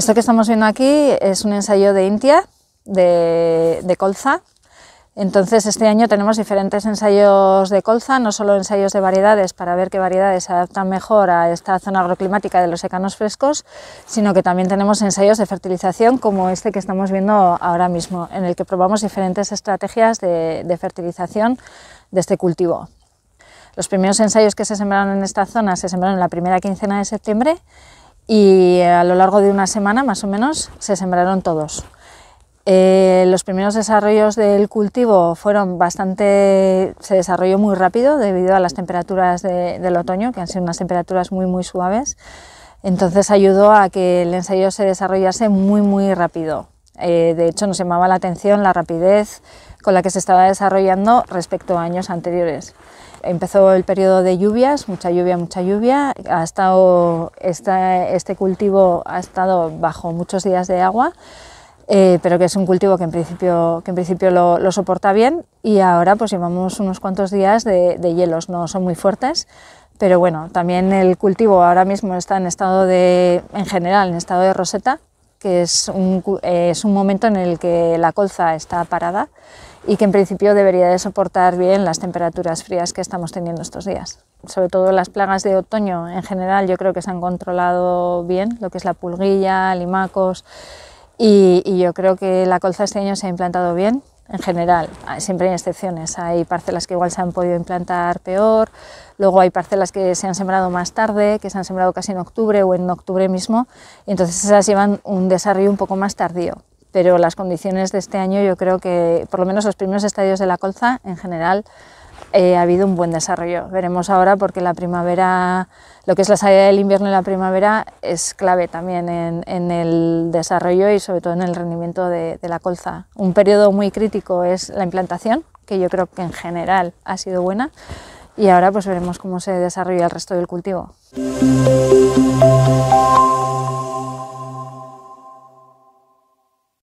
Esto que estamos viendo aquí es un ensayo de Intia, de, colza. Entonces este año tenemos diferentes ensayos de colza, no solo ensayos de variedades para ver qué variedades se adaptan mejor a esta zona agroclimática de los secanos frescos, sino que también tenemos ensayos de fertilización como este que estamos viendo ahora mismo, en el que probamos diferentes estrategias de, de fertilización de este cultivo. Los primeros ensayos que se sembraron en esta zona se sembraron en la primera quincena de septiembre y eh, a lo largo de una semana más o menos se sembraron todos. Eh, los primeros desarrollos del cultivo fueron bastante, se desarrolló muy rápido debido a las temperaturas del otoño, que han sido unas temperaturas muy muy suaves. Entonces ayudó a que el ensayo se desarrollase muy muy rápido. Eh, de hecho, nos llamaba la atención la rapidez con la que se estaba desarrollando respecto a años anteriores. Empezó el periodo de lluvias, mucha lluvia, mucha lluvia. Ha estado, este cultivo ha estado bajo muchos días de agua, eh, pero que es un cultivo que en principio, lo, soporta bien. Y ahora pues llevamos unos cuantos días de, de hielos, no son muy fuertes, pero bueno, también el cultivo ahora mismo está en estado de, en general, en estado de roseta, que eh, es un, momento en el que la colza está parada y que en principio debería de soportar bien las temperaturas frías que estamos teniendo estos días. Sobre todo las plagas de otoño en general yo creo que se han controlado bien, lo que es la pulguilla, limacos, y yo creo que la colza este año se ha implantado bien en general. Ah, siempre hay excepciones. Hay parcelas que igual se han podido implantar peor, luego hay parcelas que se han sembrado más tarde, que se han sembrado casi en octubre o en octubre mismo, y entonces esas llevan un desarrollo un poco más tardío. Pero las condiciones de este año yo creo que, por lo menos los primeros estadios de la colza en general, eh, ha habido un buen desarrollo. Veremos ahora porque la primavera, lo que es la salida del invierno y la primavera es clave también en, el desarrollo y sobre todo en el rendimiento de, de, la colza. Un periodo muy crítico es la implantación, que yo creo que en general ha sido buena, y ahora pues veremos cómo se desarrolla el resto del cultivo.